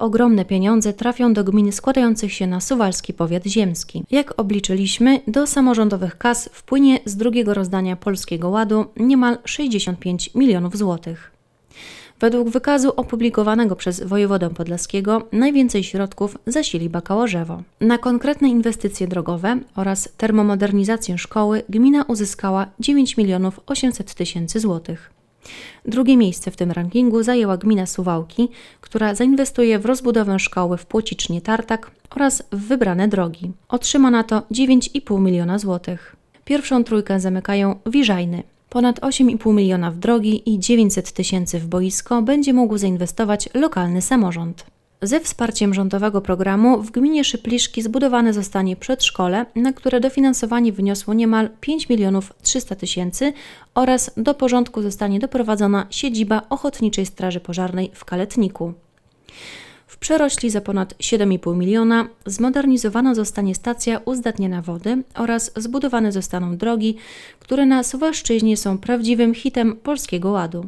Ogromne pieniądze trafią do gmin składających się na suwalski powiat ziemski. Jak obliczyliśmy, do samorządowych kas wpłynie z drugiego rozdania Polskiego Ładu niemal 65 milionów złotych. Według wykazu opublikowanego przez wojewodę podlaskiego najwięcej środków zasili Bakałożewo. Na konkretne inwestycje drogowe oraz termomodernizację szkoły gmina uzyskała 9 milionów 800 tysięcy złotych. Drugie miejsce w tym rankingu zajęła gmina Suwałki, która zainwestuje w rozbudowę szkoły w Płocicznie Tartak oraz w wybrane drogi. Otrzyma na to 9,5 miliona złotych. Pierwszą trójkę zamykają Wiżajny. Ponad 8,5 miliona w drogi i 900 tysięcy w boisko będzie mógł zainwestować lokalny samorząd. Ze wsparciem rządowego programu w gminie Szypliszki zbudowane zostanie przedszkole, na które dofinansowanie wyniosło niemal 5 milionów 300 tysięcy oraz do porządku zostanie doprowadzona siedziba Ochotniczej Straży Pożarnej w Kaletniku. W przerośli za ponad 7,5 miliona zmodernizowana zostanie stacja uzdatniana wody oraz zbudowane zostaną drogi, które na Słowaszczyźnie są prawdziwym hitem Polskiego Ładu.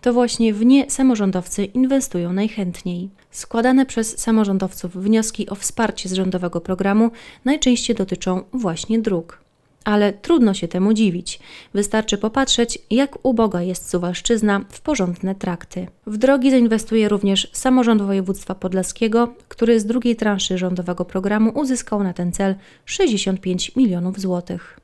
To właśnie w nie samorządowcy inwestują najchętniej. Składane przez samorządowców wnioski o wsparcie z rządowego programu najczęściej dotyczą właśnie dróg. Ale trudno się temu dziwić. Wystarczy popatrzeć, jak uboga jest Suwalszczyzna w porządne trakty. W drogi zainwestuje również samorząd województwa podlaskiego, który z drugiej transzy rządowego programu uzyskał na ten cel 65 milionów złotych.